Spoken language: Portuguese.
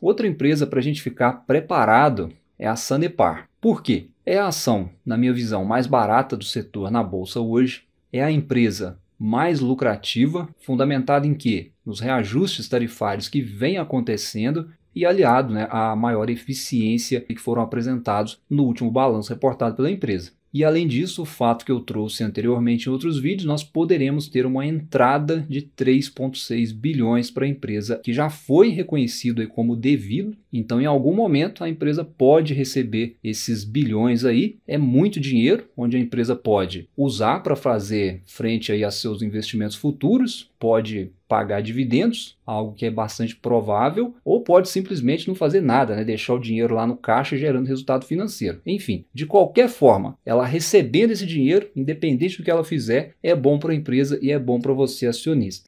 Outra empresa para a gente ficar preparado é a Sanepar. Por quê? É a ação, na minha visão, mais barata do setor na bolsa hoje, é a empresa mais lucrativa, fundamentada em quê? Nos reajustes tarifários que vem acontecendo e aliado né, à maior eficiência que foram apresentados no último balanço reportado pela empresa. E além disso, o fato que eu trouxe anteriormente em outros vídeos, nós poderemos ter uma entrada de 3,6 bilhões para a empresa que já foi reconhecido como devido. Então, em algum momento, a empresa pode receber esses bilhões aí. É muito dinheiro, onde a empresa pode usar para fazer frente aí a seus investimentos futuros, pode pagar dividendos, algo que é bastante provável, ou pode simplesmente não fazer nada, né? deixar o dinheiro lá no caixa gerando resultado financeiro. Enfim, de qualquer forma, ela recebendo esse dinheiro, independente do que ela fizer, é bom para a empresa e é bom para você acionista.